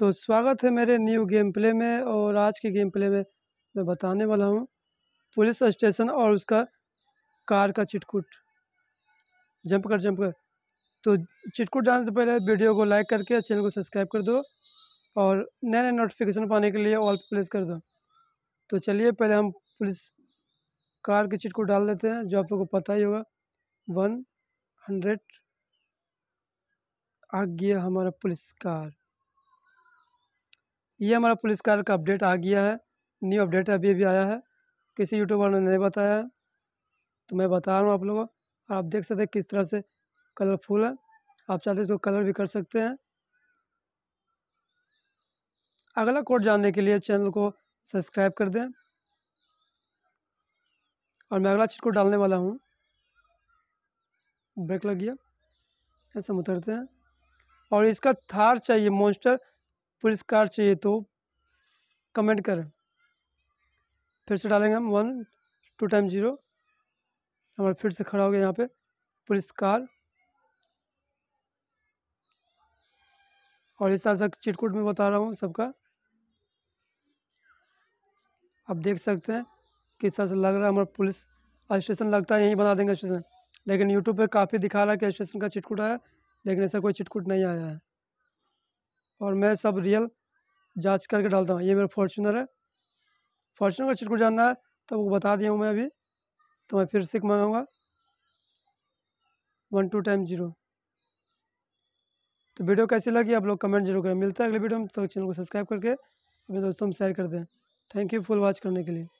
तो स्वागत है मेरे न्यू गेम प्ले में और आज के गेम प्ले में मैं बताने वाला हूँ पुलिस स्टेशन और उसका कार का चिटकुट जंप कर जंप कर तो चिटकुट जाने से पहले वीडियो को लाइक करके चैनल को सब्सक्राइब कर दो और नए नए नोटिफिकेशन पाने के लिए ऑल प्लेस कर दो तो चलिए पहले हम पुलिस कार के चिटकुट डाल देते हैं जो आप लोग को पता ही होगा वन हंड्रेड आ गया हमारा पुलिस कार ये हमारा पुलिस कार का अपडेट आ गया है न्यू अपडेट अभी अभी आया है किसी यूट्यूबर ने नहीं बताया है तो मैं बता रहा हूँ आप लोगों और आप देख सकते हैं किस तरह से कलरफुल है आप चाहते इसको कलर भी कर सकते हैं अगला कोड जानने के लिए चैनल को सब्सक्राइब कर दें और मैं अगला चीज़ को डालने वाला हूँ ब्रेक लग गया ऐसे हम उतरते हैं और इसका थार चाहिए मोन्स्टर पुरस्कार चाहिए तो कमेंट करें फिर से डालेंगे हम वन टू टाइम जीरो हमारा फिर से खड़ा हो गया यहाँ पे पुरस्कार और इस तरह से चिटकुट में बता रहा हूँ सबका आप देख सकते हैं किस तरह से लग रहा है हमारा पुलिस स्टेशन लगता है यहीं बना देंगे स्टेशन लेकिन यूट्यूब पे काफ़ी दिखा रहा है कि स्टेशन का चिटकुट आया लेकिन ऐसा कोई चिटकुट नहीं आया है और मैं सब रियल जांच करके डालता हूँ ये मेरा फॉर्चुनर है फॉर्चुनर का चिटकोड जानना है तो वो बता दिया हूँ मैं अभी तो मैं फिर से मंगाऊँगा वन टू टाइम जीरो तो वीडियो कैसी लगी आप लोग कमेंट जरूर करें मिलता है अगले वीडियो में तो चैनल को सब्सक्राइब करके अपने दोस्तों में शेयर कर दें थैंक यू फुल वॉच करने के लिए